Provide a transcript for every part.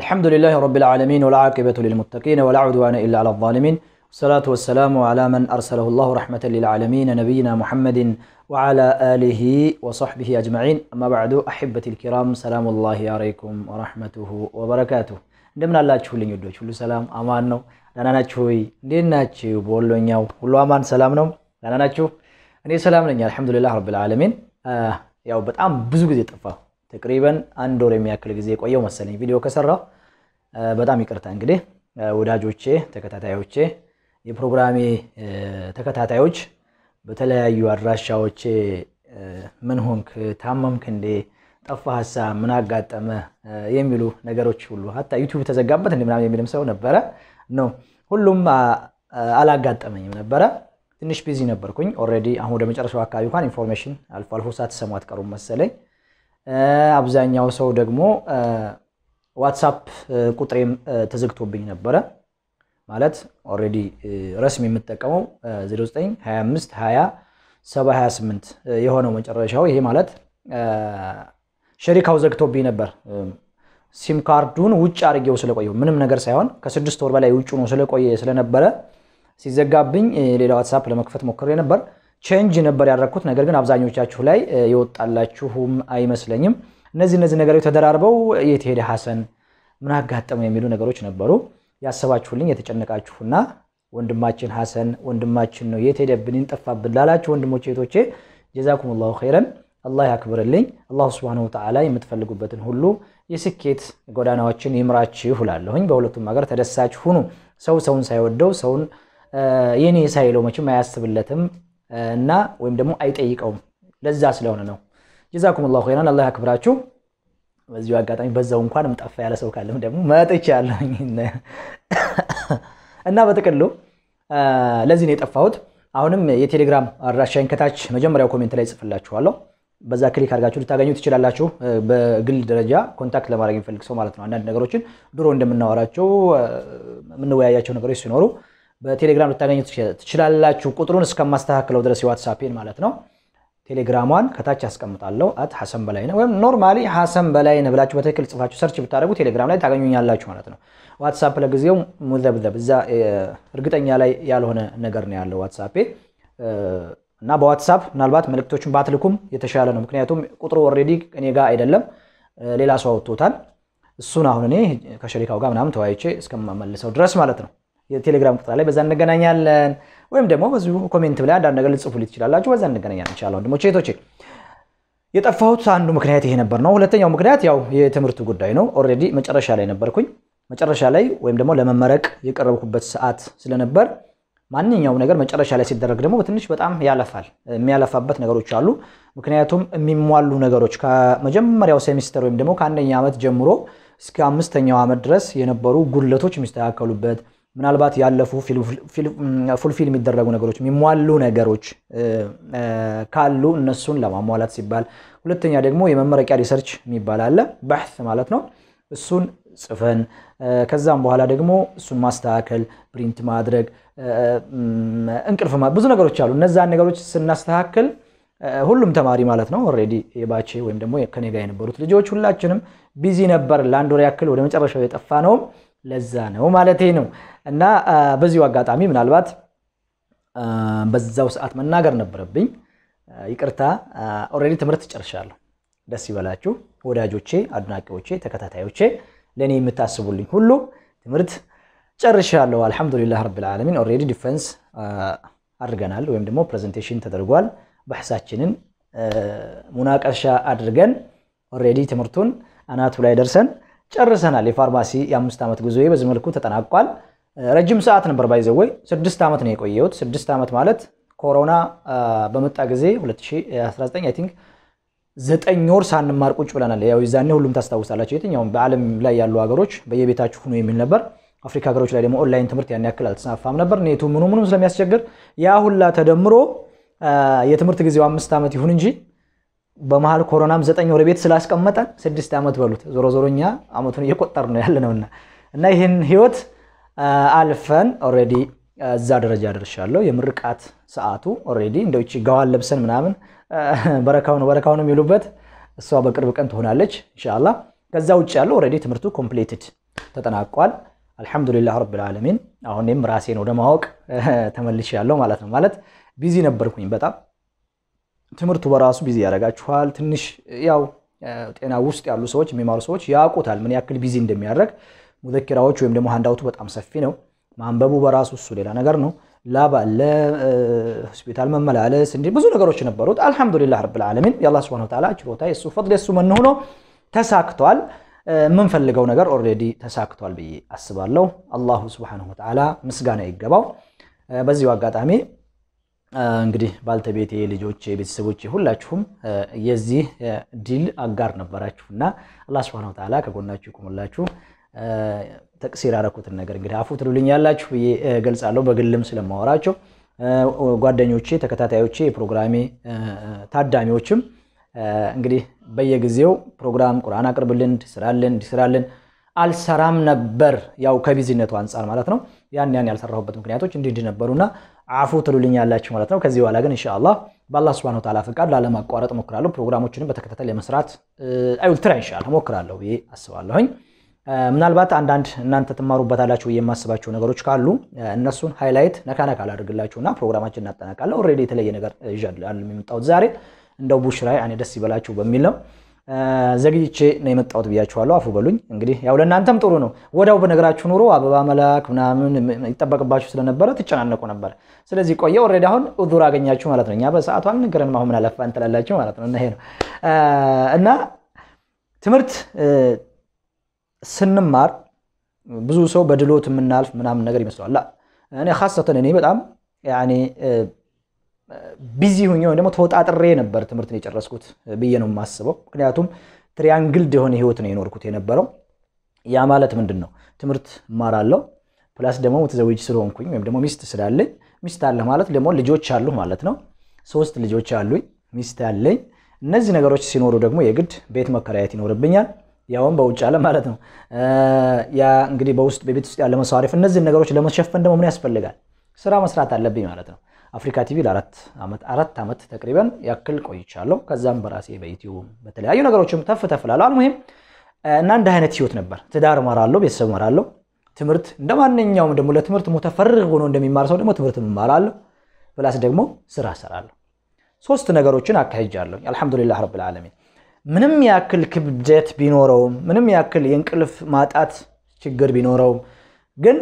الحمد لله رب العالمين والعاقبة للمتقين ولا عدوان إلا على الظالمين والصلاة والسلام على من أرسله الله رحمة للعالمين نبينا محمد وعلى آله وصحبه أجمعين أما بعد أحبة الكرام سلام الله عليكم ورحمته وبركاته دمنا الله تشوي እንደምን አላችሁ? ልኝ ወዶች ሁሉ ሰላም አማን ነው? ደህና ናችሁ ወይ? እንዴት ናችሁ? በወሎኛው ሁሉ አማን ሰላም ነው? ደህና ናችሁ? እኔ ሰላም الحمد لله رب العالمين ያው በጣም ብዙ ጊዜ ጠፋሁ ተቅሪበን አንድ ወር የሚያክል ጊዜ የቆየው መሰለኝ ቪዲዮ ከሰራሁ። በጣም ይቅርታ እንግዲህ ወዳጆቼ፣ ተከታታዮቼ፣ የፕሮግራሜ ተከታታዮች በተለያዩ አድራሻዎቼ ምን ሆንክ፣ ታመምክ እንዴ፣ ጠፋ ሀሳብ ምን አጋጠመ የሚሉ ነገሮች ሁሉ ሀታ ዩቲዩብ ተዘጋበት እንዲ ምናምን የሚልም ሰው ነበረ ነው። ሁሉም አላጋጠመኝም ነበረ። ትንሽ ቢዚ ነበርኩኝ ኦልሬዲ። አሁን ወደ መጨረሻው አካባቢ እንኳን ኢንፎርሜሽን አልፎ አልፎ ሳትሰሙ አትቀሩም መሰለኝ። አብዛኛው ሰው ደግሞ ዋትሳፕ ቁጥሬም ተዘግቶብኝ ነበረ። ማለት ኦልሬዲ ረስም የምጠቀመው 0925207028 የሆነው መጨረሻው። ይሄ ማለት ሸሪካው ዘግቶብኝ ነበር። ሲም ካርዱን ውጭ አድርጌው ስለቆየ ምንም ነገር ሳይሆን ከስድስት ወር በላይ ውጭ ነው ስለቆየ ስለነበረ ሲዘጋብኝ ሌላ ዋትሳፕ ለመክፈት ሞክሬ ነበር። ቼንጅ ነበር ያደረግኩት። ነገር ግን አብዛኞቻችሁ ላይ የወጣላችሁም አይመስለኝም። እነዚህ እነዚህ ነገሮች ተደራርበው የት ሄደ ሐሰን ምን አጋጠመ የሚሉ ነገሮች ነበሩ። ያሰባችሁልኝ የተጨነቃችሁና ወንድማችን ሐሰን ወንድማችን ነው የት ሄደብን ይንጠፋብን ላላችሁ ወንድሞቼ እህቶቼ ላሁ ኸይረን አላህ ያክብርልኝ። አላሁ ስብሐነሁ ወተዓላ የምትፈልጉበትን ሁሉ የስኬት ጎዳናዎችን ይምራችሁ እላለሁኝ። በሁለቱም ሀገር ተደሳች ሁኑ። ሰው ሰውን ሳይወደው ሰውን የኔ ሳይለው መቼም አያስብለትም እና ወይም ደግሞ አይጠይቀውም። ለዛ ስለሆነ ነው። ጀዛኩም ላሁ ኸይራን። አላህ ያክብራችሁ። በዚሁ አጋጣሚ በዛው እንኳን ጠፋ ያለ ሰው ካለም ደግሞ መጥቻለሁ እና በጥቅሉ ለዚህ ነው የጠፋሁት። አሁንም የቴሌግራም አድራሻዬን ከታች መጀመሪያው ኮሜንት ላይ ጽፍላችኋለሁ። በዛ ክሊክ አድርጋችሁ ልታገኙ ትችላላችሁ። በግል ደረጃ ኮንታክት ለማድረግ የሚፈልግ ሰው ማለት ነው። አንዳንድ ነገሮችን ድሮ እንደምናወራቸው የምንወያያቸው ነገሮች ሲኖሩ በቴሌግራም ልታገኙ ትችላላችሁ። ቁጥሩን እስከማስተካክለው ድረስ የዋትሳፔን ማለት ነው። ቴሌግራሟን ከታች አስቀምጣለሁ። አት ሐሰን በላይ ነው ወይም ኖርማሊ ሐሰን በላይ ነው ብላችሁ በትክክል ጽፋችሁ ሰርች ብታደረጉ ቴሌግራም ላይ ታገኙኛላችሁ ማለት ነው። ዋትሳፕ ለጊዜው ሙዘብዘብ እዛ እርግጠኛ ላይ ያልሆነ ነገር ነው ያለው ዋትሳፔ እና በዋትሳፕ ምናልባት መልእክቶችን ባትልኩም የተሻለ ነው። ምክንያቱም ቁጥሩ ኦልሬዲ እኔ ጋር አይደለም፣ ሌላ ሰው አውጥቶታል። እሱን አሁን እኔ ከሸሪካው ጋር ምናምን ተወያይቼ እስከመመልሰው ድረስ ማለት ነው የቴሌግራም ቁጥር ላይ በዛ እንገናኛለን። ወይም ደግሞ በዚሁ ኮሜንት ላይ አንዳንድ ነገር ልጽፉልኝ ትችላላችሁ። በዛ እንገናኛለን። እንቻለ ወንድሞቼ እህቶቼ። የጠፋሁት አንዱ ምክንያት ይሄ ነበር ነው። ሁለተኛው ምክንያት ያው የትምህርቱ ጉዳይ ነው። ኦልሬዲ መጨረሻ ላይ ነበርኩኝ። መጨረሻ ላይ ወይም ደግሞ ለመመረቅ የቀረብኩበት ሰዓት ስለነበር ማንኛውም ነገር መጨረሻ ላይ ሲደረግ ደግሞ በትንሽ በጣም ያለፋል። የሚያለፋበት ነገሮች አሉ። ምክንያቱም የሚሟሉ ነገሮች ከመጀመሪያው ሴሚስተር ወይም ደግሞ ከአንደኛ ዓመት ጀምሮ እስከ አምስተኛው ዓመት ድረስ የነበሩ ጉድለቶች የሚስተካከሉበት ምናልባት ያለፉ ፉልፊል የሚደረጉ ነገሮች የሚሟሉ ነገሮች ካሉ እነሱን ለማሟላት ሲባል፣ ሁለተኛ ደግሞ የመመረቂያ ሪሰርች የሚባል አለ፣ ባሕት ማለት ነው። እሱን ጽፈን ከዛም በኋላ ደግሞ እሱን ማስተካከል፣ ፕሪንት ማድረግ፣ እንቅልፍ ብዙ ነገሮች አሉ። እነዛን ነገሮች ስናስተካክል ሁሉም ተማሪ ማለት ነው ኦልሬዲ የባቼ ወይም ደግሞ ከኔ ጋር የነበሩት ልጆች ሁላችንም ቢዚ ነበር። ለአንድ ወር ያክል ወደ መጨረሻው የጠፋ ነውም ለዛ ነው ማለት ነው። እና በዚሁ አጋጣሚ ምናልባት በዛው ሰዓት መናገር ነበረብኝ። ይቅርታ። ኦልሬዲ ትምህርት ጨርሻለሁ። ደስ ይበላችሁ ወዳጆቼ፣ አድናቂዎቼ፣ ተከታታዮቼ ለእኔ የምታስቡልኝ ሁሉ ትምህርት ጨርሻለሁ። አልሐምዱሊላህ ረብል ዓለሚን። ኦልሬዲ ዲፌንስ አድርገናል ወይም ደግሞ ፕሬዘንቴሽን ተደርጓል። ባህሳችንን ሙናቀሻ አድርገን ኦልሬዲ ትምህርቱን አናቱ ላይ ደርሰን ጨርሰናል። የፋርማሲ የአምስት ዓመት ጉዞ በዚህ መልኩ ተጠናቋል። ረጅም ሰዓት ነበር ባይዘወይ ስድስት ዓመት ነው የቆየሁት። ስድስት ዓመት ማለት ኮሮና በመጣ ጊዜ 2019 አይ ቲንክ ዘጠኝ ወር ሳንማር ቁጭ ብለናል። ያው ይዛኔ ሁሉም ታስታውሳላቸው የትኛውም በዓለም ላይ ያሉ ሀገሮች በየቤታችሁ ሁኑ የሚል ነበር። አፍሪካ ሀገሮች ላይ ደግሞ ኦንላይን ትምህርት ያን ያክል አልተስፋፋም ነበር። ኔቱ ምኑ ምኑም ስለሚያስቸግር ያ ሁላ ተደምሮ የትምህርት ጊዜው አምስት ዓመት ይሁን እንጂ በመሀል ኮሮናም ዘጠኝ ወር ቤት ስላስቀመጠን ስድስት ዓመት በሉት ዞሮ ዞሮ እኛ ዓመቱን እየቆጠር ነው ያለ ነውና እና ይህን ህይወት አልፈን ኦልሬዲ እዛ ደረጃ ደርሻለሁ። የምርቃት ሰዓቱ ኦልሬዲ እንደ ውጭ ጋዋን ለብሰን ምናምን በረካውን በረካውን የሚሉበት እሷ በቅርብ ቀን ትሆናለች እንሻላ ከዛ ውጭ ያለው ኦልሬዲ ትምህርቱ ኮምፕሌትድ ተጠናቋል። አልሐምዱሊላህ ረብል ዓለሚን። አሁን እኔም ራሴን ወደ ማወቅ ተመልሼ ያለው ማለት ነው። ማለት ቢዚ ነበርኩኝ በጣም ትምህርቱ በራሱ ቢዚ ያደርጋችኋል። ትንሽ ያው ጤና ውስጥ ያሉ ሰዎች የሚማሩ ሰዎች ያውቁታል ምን ያክል ቢዚ እንደሚያደርግ። ሙዘኪራዎች ወይም ደግሞ ሃንዳውቱ በጣም ሰፊ ነው። ማንበቡ በራሱ እሱ ሌላ ነገር ነው። ላብ አለ፣ ሆስፒታል መመላለስ፣ እንዲህ ብዙ ነገሮች ነበሩት። አልሐምዱሊላህ ረብል ዓለሚን የአላህ ሱብሓነሁ ወተዓላ ችሮታ የሱ ፈድል የሱ መን ሆኖ ተሳክቷል። የምንፈልገው ነገር ኦልሬዲ ተሳክቷል ብዬ አስባለሁ። አላሁ ሱብሓነሁ ወተዓላ ምስጋና ይገባው። በዚሁ አጋጣሚ እንግዲህ ባልተቤቴ፣ ልጆቼ፣ ቤተሰቦቼ ሁላችሁም የዚህ ድል አጋር ነበራችሁ እና አላህ ስብሐነሁ ወተዓላ ከጎናችሁ ይቁምላችሁ። ተቅሲር ያረኩትን ነገር እንግዲህ አፉ ትሉልኝ ያላችሁ ብዬ ገልጻለሁ። በግልም ስለማወራቸው ጓደኞቼ፣ ተከታታዮቼ፣ የፕሮግራሜ ታዳሚዎችም እንግዲህ በየጊዜው ፕሮግራም ቁርአን አቅርብልን፣ ስራልን ስራልን አልሰራም ነበር ያው ከቢዝነቱ አንጻር ማለት ነው። ያን ያን ያልሰራሁበት ምክንያቶች እንዲህ እንዲህ ነበሩና አፉ ትሉልኛላችሁ ማለት ነው። ከዚህ በኋላ ግን ኢንሻአላህ በአላህ ሱብሓነሁ ወተዓላ ፈቃድ ላለማቋረጥ እሞክራለሁ። ፕሮግራሞችንም በተከታታይ ለመስራት አይውል ትራ ኢንሻአላህ እሞክራለሁ ብዬ አስባለሁኝ። ምናልባት አንዳንድ እናንተ ትማሩበታላችሁ የማስባቸው ነገሮች ካሉ እነሱን ሃይላይት ነካነካ አላደርግላችሁና ፕሮግራማችን እናጠናቃለን። ኦልሬዲ የተለየ ነገር ይዣል የመጣሁት ዛሬ እንደው ቡሽራይ እኔ ደስ ይበላችሁ በሚል ነው። ዘግይቼ ነው የመጣሁት ብያችኋለሁ። አፉ በሉኝ። እንግዲህ ያው ለእናንተም ጥሩ ነው። ወዳው በነገራችሁ ኑሮ አበባ መላክ ምናምን ይጠበቅባችሁ ስለነበረ ትጨናነቁ ነበር። ስለዚህ ቆየ። ኦልሬዲ አሁን ዙር አገኛችሁ ማለት ነው። እኛ በሰዓቱ አልነገረንም። አሁን ምን አለፋ እንትላላችሁ ማለት ነው። እና ይሄ ነው እና ትምህርት ስንማር ብዙ ሰው በድሎት የምናልፍ ምናምን ነገር ይመስለዋል። እኔ ካሰተን እኔ በጣም ያኔ ቢዚ ሁኜ ወይ ደግሞ ተወጣጥሬ ነበር ትምህርትን የጨረስኩት ብዬ ነው የማስበው። ምክንያቱም ትሪያንግልድ የሆነ ህይወት ነው የኖርኩት የነበረው። ያ ማለት ምንድን ነው? ትምህርት እማራለሁ ፕላስ ደግሞ ምትዘውጅ ስለሆንኩኝ ወይም ደግሞ ሚስት ስላለኝ፣ ሚስት አለ ማለት ደግሞ ልጆች አሉ ማለት ነው። ሶስት ልጆች አሉኝ፣ ሚስት አለኝ። እነዚህ ነገሮች ሲኖሩ ደግሞ የግድ ቤት መከራየት ይኖርብኛል፣ ያውም በውጭ አለ ማለት ነው። ያ እንግዲህ በውስጥ በቤት ውስጥ ያለ መሳሪፍ፣ እነዚህን ነገሮች ለመሸፈን ደግሞ ምን ያስፈልጋል? ስራ መስራት አለብኝ ማለት ነው። አፍሪካ ቲቪ ለአራት ዓመት አራት ዓመት ተቅሪበን ያክል ቆይቻለሁ። ከዛም በራሴ በዩቲዩብ በተለያዩ ነገሮችም ተፍ ተፍላለሁ። አልሙሂም እና እንደ አይነት ህይወት ነበር። ትዳር እመራለሁ፣ ቤተሰብ እመራለሁ። ትምህርት እንደ ማንኛውም ደግሞ ለትምህርት ሞተፈርግ ሆኖ እንደሚማር ሰው ደግሞ ትምህርት እማራለሁ። ፕላስ ደግሞ ስራ እሰራለሁ። ሶስት ነገሮችን አካሂጃለሁ። አልሐምዱሊላህ ረብል ዓለሚን። ምንም ያክል ክብደት ቢኖረውም ምንም ያክል የእንቅልፍ ማጣት ችግር ቢኖረውም ግን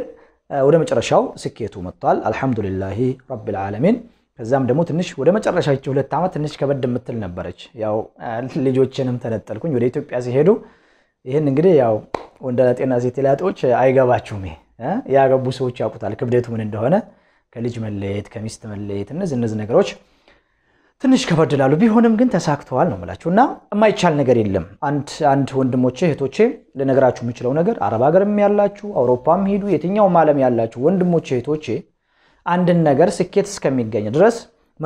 ወደ መጨረሻው ስኬቱ መጥቷል። አልሐምዱሊላሂ ረቢል ዓለሚን። ከዛም ደግሞ ትንሽ ወደ መጨረሻች ሁለት ዓመት ትንሽ ከበድ የምትል ነበረች። ያው ልጆችንም ተነጠልኩኝ ወደ ኢትዮጵያ ሲሄዱ። ይህን እንግዲህ ያው ወንደላጤና ሴት ላጤዎች አይገባችሁም። ያገቡ ሰዎች ያውቁታል ክብደቱ ምን እንደሆነ፣ ከልጅ መለየት፣ ከሚስት መለየት፣ እነዚህ እነዚህ ነገሮች ትንሽ ከበድ ላሉ ቢሆንም ግን ተሳክተዋል ነው የምላችሁ። እና የማይቻል ነገር የለም። አንድ አንድ ወንድሞቼ እህቶቼ ልነግራችሁ የምችለው ነገር አረብ ሀገርም ያላችሁ አውሮፓም ሄዱ የትኛውም ዓለም ያላችሁ ወንድሞቼ እህቶቼ አንድን ነገር ስኬት እስከሚገኝ ድረስ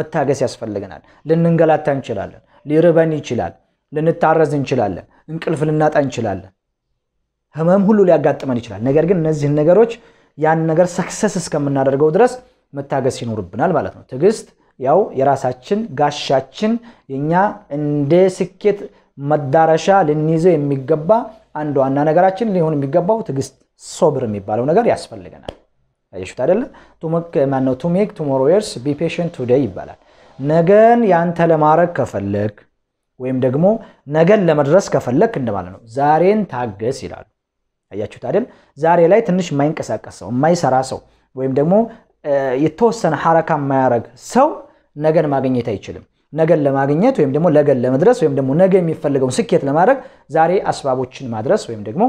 መታገስ ያስፈልገናል። ልንንገላታ እንችላለን። ሊርበን ይችላል። ልንታረዝ እንችላለን። እንቅልፍ ልናጣ እንችላለን። ህመም ሁሉ ሊያጋጥመን ይችላል። ነገር ግን እነዚህን ነገሮች ያን ነገር ሰክሰስ እስከምናደርገው ድረስ መታገስ ይኖርብናል ማለት ነው። ትዕግስት ያው የራሳችን ጋሻችን የኛ እንደ ስኬት መዳረሻ ልንይዘው የሚገባ አንድ ዋና ነገራችን ሊሆን የሚገባው ትግስት ሶብር የሚባለው ነገር ያስፈልገናል። አየሹት አይደለ? ቱመክ ማነው ቱሜክ ቱሞሮ የርስ ቢ ፔሽንት ቱዴይ ይባላል። ነገን ያንተ ለማድረግ ከፈለግ ወይም ደግሞ ነገን ለመድረስ ከፈለግ እንደማለት ነው። ዛሬን ታገስ ይላሉ። አያችሁት አይደል? ዛሬ ላይ ትንሽ የማይንቀሳቀስ ሰው፣ የማይሰራ ሰው ወይም ደግሞ የተወሰነ ሐረካ የማያደርግ ሰው ነገን ማግኘት አይችልም። ነገን ለማግኘት ወይም ደግሞ ነገን ለመድረስ ወይም ደግሞ ነገ የሚፈልገውን ስኬት ለማድረግ ዛሬ አስባቦችን ማድረስ ወይም ደግሞ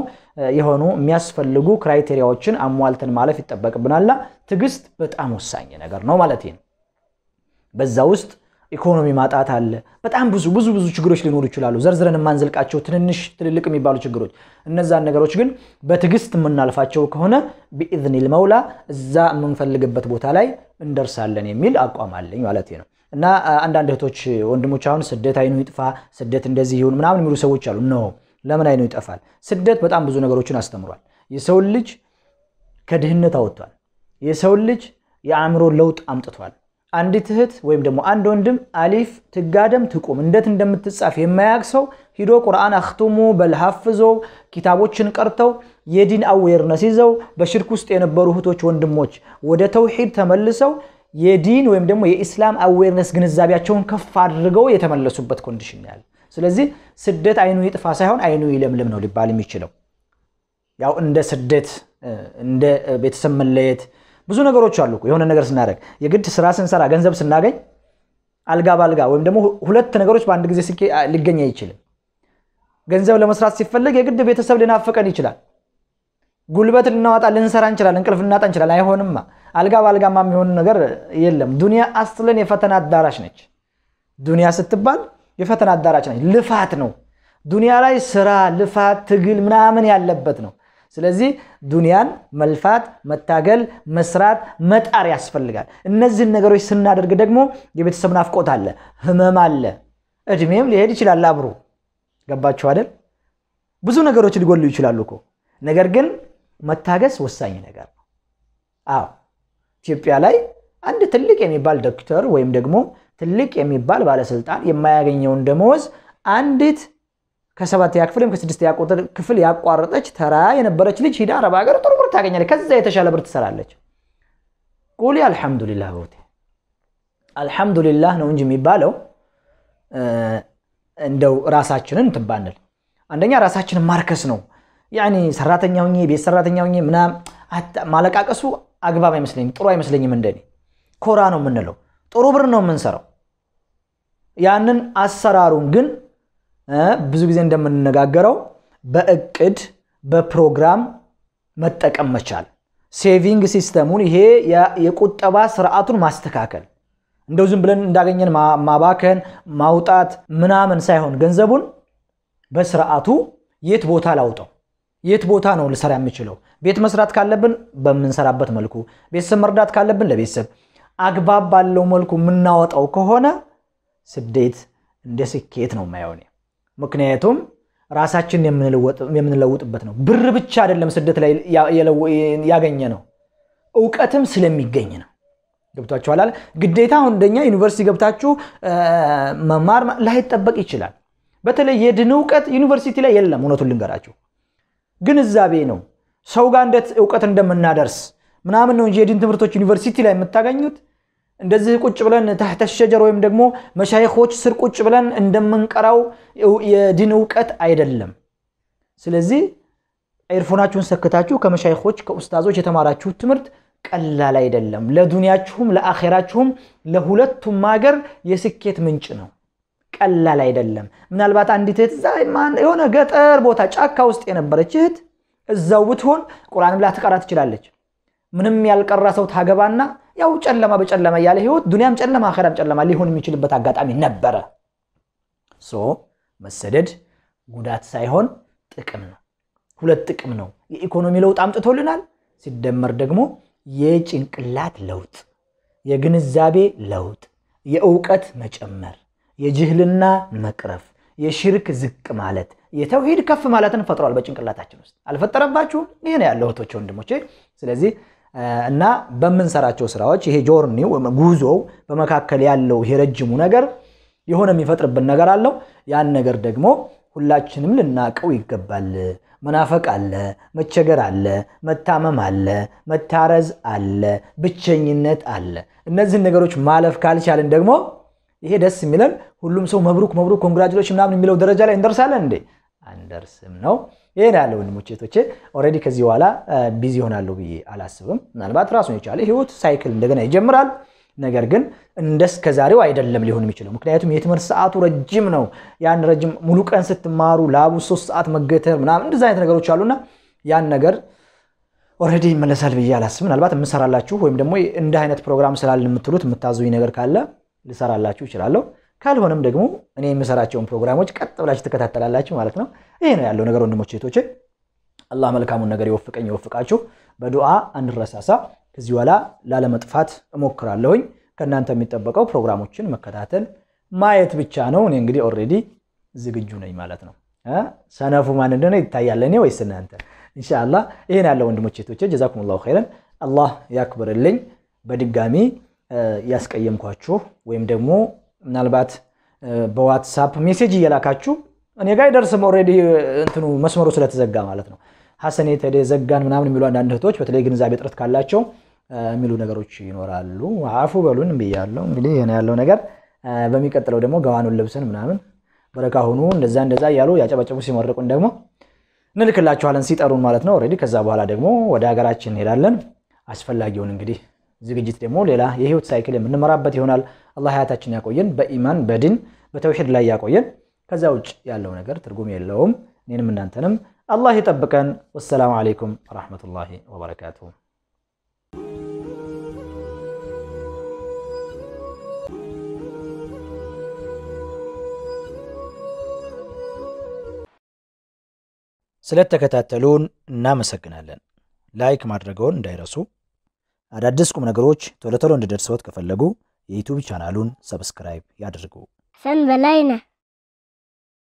የሆኑ የሚያስፈልጉ ክራይቴሪያዎችን አሟልተን ማለፍ ይጠበቅብናልና ትዕግስት በጣም ወሳኝ ነገር ነው ማለት ነው። በዛ ውስጥ ኢኮኖሚ ማጣት አለ። በጣም ብዙ ብዙ ብዙ ችግሮች ሊኖሩ ይችላሉ። ዘርዝረን የማንዘልቃቸው ትንንሽ ትልልቅ የሚባሉ ችግሮች። እነዛን ነገሮች ግን በትዕግስት የምናልፋቸው ከሆነ ቢኢዝኒል መውላ እዛ የምንፈልግበት ቦታ ላይ እንደርሳለን የሚል አቋም አለኝ ማለት ነው። እና አንዳንድ እህቶች ወንድሞች፣ አሁን ስደት አይኑ ይጥፋ ስደት እንደዚህ ይሁን ምናምን የሚሉ ሰዎች አሉ። ነው ለምን አይኑ ይጠፋል? ስደት በጣም ብዙ ነገሮችን አስተምሯል። የሰውን ልጅ ከድህነት አወጥቷል። የሰውን ልጅ የአእምሮ ለውጥ አምጥቷል። አንዲት እህት ወይም ደግሞ አንድ ወንድም አሊፍ ትጋደም ትቁም እንዴት እንደምትጻፍ የማያውቅ ሰው ሂዶ ቁርአን አክትሙ በልሐፍዞ ኪታቦችን ቀርተው የዲን አዌርነስ ይዘው በሽርክ ውስጥ የነበሩ እህቶች ወንድሞች ወደ ተውሂድ ተመልሰው የዲን ወይም ደግሞ የኢስላም አዌርነስ ግንዛቤያቸውን ከፍ አድርገው የተመለሱበት ኮንዲሽን ያለ። ስለዚህ ስደት አይኑ ይጥፋ ሳይሆን አይኑ ይለምልም ነው ሊባል የሚችለው። ያው እንደ ስደት እንደ ቤተሰብ መለየት ብዙ ነገሮች አሉ። የሆነ ነገር ስናደርግ የግድ ስራ ስንሰራ ገንዘብ ስናገኝ አልጋ ባልጋ ወይም ደግሞ ሁለት ነገሮች በአንድ ጊዜ ሊገኝ አይችልም። ገንዘብ ለመስራት ሲፈለግ የግድ ቤተሰብ ልናፈቀን ይችላል። ጉልበት ልናወጣ ልንሰራ እንችላለን። እንቅልፍ ልናጣ እንችላል። አይሆንማ። አልጋ በአልጋማ የሚሆን ነገር የለም። ዱንያ አስለን የፈተና አዳራሽ ነች። ዱንያ ስትባል የፈተና አዳራሽ ነች። ልፋት ነው። ዱኒያ ላይ ስራ፣ ልፋት፣ ትግል ምናምን ያለበት ነው። ስለዚህ ዱንያን መልፋት፣ መታገል፣ መስራት፣ መጣር ያስፈልጋል። እነዚህን ነገሮች ስናደርግ ደግሞ የቤተሰብ ናፍቆት አለ፣ ህመም አለ፣ እድሜም ሊሄድ ይችላል አብሮ። ገባችሁ አይደል? ብዙ ነገሮች ሊጎሉ ይችላሉ እኮ። ነገር ግን መታገስ ወሳኝ ነገር ነው። አዎ ኢትዮጵያ ላይ አንድ ትልቅ የሚባል ዶክተር ወይም ደግሞ ትልቅ የሚባል ባለስልጣን የማያገኘውን ደመወዝ አንዲት ከሰባተኛ ክፍልም ከስድስተኛ ክፍል ያቋረጠች ተራ የነበረች ልጅ ሂዳ አረብ ሀገር ጥሩ ብር ታገኛለች። ከዛ የተሻለ ብር ትሰራለች። ቁሊ አልሐምዱሊላህ በውቴ አልሐምዱሊላህ ነው እንጂ የሚባለው እንደው ራሳችንን ትባንል አንደኛ ራሳችንን ማርከስ ነው። ያኒ ሰራተኛ ሁኜ ቤት ሰራተኛ ሁኜ ምናምን ማለቃቀሱ አግባብ አይመስለኝም፣ ጥሩ አይመስለኝም። እንደኔ ኮራ ነው የምንለው፣ ጥሩ ብር ነው የምንሰራው። ያንን አሰራሩን ግን ብዙ ጊዜ እንደምንነጋገረው በእቅድ በፕሮግራም መጠቀም መቻል፣ ሴቪንግ ሲስተሙን ይሄ የቁጠባ ስርዓቱን ማስተካከል እንደው ዝም ብለን እንዳገኘን ማባከን ማውጣት ምናምን ሳይሆን ገንዘቡን በስርዓቱ የት ቦታ ላውጠው፣ የት ቦታ ነው ልሰራ የምችለው፣ ቤት መስራት ካለብን በምንሰራበት መልኩ፣ ቤተሰብ መርዳት ካለብን ለቤተሰብ አግባብ ባለው መልኩ የምናወጣው ከሆነ ስዴት እንደ ስኬት ነው የማየው ምክንያቱም ራሳችን የምንለውጥበት ነው። ብር ብቻ አይደለም ስደት ላይ ያገኘ ነው፣ እውቀትም ስለሚገኝ ነው። ገብቷችኋል። ግዴታ አሁን እንደኛ ዩኒቨርሲቲ ገብታችሁ መማር ላይጠበቅ ይችላል። በተለይ የድን እውቀት ዩኒቨርሲቲ ላይ የለም። እውነቱን ልንገራችሁ፣ ግንዛቤ ነው ሰው ጋር እንዴት እውቀት እንደምናደርስ ምናምን ነው እንጂ የድን ትምህርቶች ዩኒቨርሲቲ ላይ የምታገኙት እንደዚህ ቁጭ ብለን ታህተ ሸጀር ወይም ደግሞ መሻይኮች ስር ቁጭ ብለን እንደምንቀራው የዲን እውቀት አይደለም። ስለዚህ ኤርፎናችሁን ሰክታችሁ ከመሻይኮች ከኡስታዞች የተማራችሁ ትምህርት ቀላል አይደለም። ለዱንያችሁም ለአኼራችሁም ለሁለቱም ሀገር የስኬት ምንጭ ነው። ቀላል አይደለም። ምናልባት አንዲት እህት የሆነ ገጠር ቦታ ጫካ ውስጥ የነበረች እህት እዛው ብትሆን ቁርአንም ላትቀራ ትችላለች። ምንም ያልቀራ ሰው ታገባና ያው ጨለማ በጨለማ እያለ ህይወት ዱንያም ጨለማ አኸራም ጨለማ ሊሆን የሚችልበት አጋጣሚ ነበረ። ሶ መሰደድ ጉዳት ሳይሆን ጥቅም ነው። ሁለት ጥቅም ነው። የኢኮኖሚ ለውጥ አምጥቶልናል። ሲደመር ደግሞ የጭንቅላት ለውጥ፣ የግንዛቤ ለውጥ፣ የእውቀት መጨመር፣ የጅህልና መቅረፍ፣ የሽርክ ዝቅ ማለት፣ የተውሂድ ከፍ ማለትን ፈጥሯል በጭንቅላታችን ውስጥ። አልፈጠረባችሁም? ይህ ነው ያለው እህቶቼ ወንድሞቼ። ስለዚህ እና በምንሰራቸው ስራዎች ይሄ ጆርኒው ጉዞው በመካከል ያለው ይሄ ረጅሙ ነገር የሆነ የሚፈጥርብን ነገር አለው። ያን ነገር ደግሞ ሁላችንም ልናቀው ይገባል። መናፈቅ አለ፣ መቸገር አለ፣ መታመም አለ፣ መታረዝ አለ፣ ብቸኝነት አለ። እነዚህን ነገሮች ማለፍ ካልቻልን ደግሞ ይሄ ደስ የሚለን ሁሉም ሰው መብሩክ መብሩክ ኮንግራጁሌሽን ምናምን የሚለው ደረጃ ላይ እንደርሳለን እንዴ? አንደርስም ነው። ይሄን ያለ ወንድሞች እህቶቼ ኦልሬዲ ከዚህ በኋላ ቢዚ ይሆናሉ ብዬ አላስብም። ምናልባት ራሱን የቻለ ህይወት ሳይክል እንደገና ይጀምራል። ነገር ግን እንደ እስከ ዛሬው አይደለም ሊሆን የሚችለው። ምክንያቱም የትምህርት ሰዓቱ ረጅም ነው። ያን ረጅም ሙሉ ቀን ስትማሩ ላቡ ሶስት ሰዓት መገተር ምናምን እንደዚ አይነት ነገሮች አሉና ያን ነገር ኦልሬዲ ይመለሳል ብዬ አላስብ። ምናልባት የምሰራላችሁ ወይም ደግሞ እንደ አይነት ፕሮግራም ስላል የምትሉት የምታዙኝ ነገር ካለ ልሰራላችሁ ይችላለሁ። ካልሆነም ደግሞ እኔ የምሰራቸውን ፕሮግራሞች ቀጥ ብላችሁ ትከታተላላችሁ ማለት ነው። ይሄ ነው ያለው ነገር ወንድሞች እህቶቼ። አላህ መልካሙን ነገር ይወፍቀኝ ይወፍቃችሁ። በዱዓ አንረሳሳ። ከዚህ በኋላ ላለመጥፋት እሞክራለሁኝ። ከእናንተ የሚጠበቀው ፕሮግራሞችን መከታተል ማየት ብቻ ነው። እኔ እንግዲህ ኦልሬዲ ዝግጁ ነኝ ማለት ነው። ሰነፉ ማን እንደሆነ ይታያል፣ እኔ ወይስ እናንተ? እንሻላ ይሄን ያለው ወንድሞቼ ጀዛኩም ላሁ ኸይረን። አላህ ያክብርልኝ። በድጋሚ ያስቀየምኳችሁ ወይም ደግሞ ምናልባት በዋትሳፕ ሜሴጅ እየላካችሁ እኔ ጋር አይደርስም። ኦልሬዲ እንትኑ መስመሩ ስለተዘጋ ማለት ነው። ሀሰኔ ተደ ዘጋን ምናምን የሚሉ አንዳንድ እህቶች በተለይ ግንዛቤ ጥረት ካላቸው የሚሉ ነገሮች ይኖራሉ። አፉ በሉን ብያለሁ። እንግዲህ ይሄ ያለው ነገር። በሚቀጥለው ደግሞ ገዋኑን ልብስን ምናምን በረካ ሁኑ እንደዛ እንደዛ እያሉ ያጨበጨቡ ሲመርቁን ደግሞ እንልክላችኋለን ሲጠሩን ማለት ነው። ኦልሬዲ ከዛ በኋላ ደግሞ ወደ ሀገራችን እንሄዳለን። አስፈላጊውን እንግዲህ ዝግጅት ደግሞ ሌላ የህይወት ሳይክል የምንመራበት ይሆናል። አላህ ሀያታችን ያቆየን፣ በኢማን በድን በተውሂድ ላይ ያቆየን። ከዛ ውጭ ያለው ነገር ትርጉም የለውም። እኔንም እናንተንም አላህ ይጠብቀን። ወሰላሙ አለይኩም ወረሕመቱላሂ ወበረካቱሁ። ስለተከታተሉን እናመሰግናለን። ላይክ ማድረገውን እንዳይረሱ አዳዲስ ቁም ነገሮች ቶሎ ቶሎ እንዲደርስዎት ከፈለጉ የዩቲዩብ ቻናሉን ሰብስክራይብ ያድርጉ። ሰንበላይነ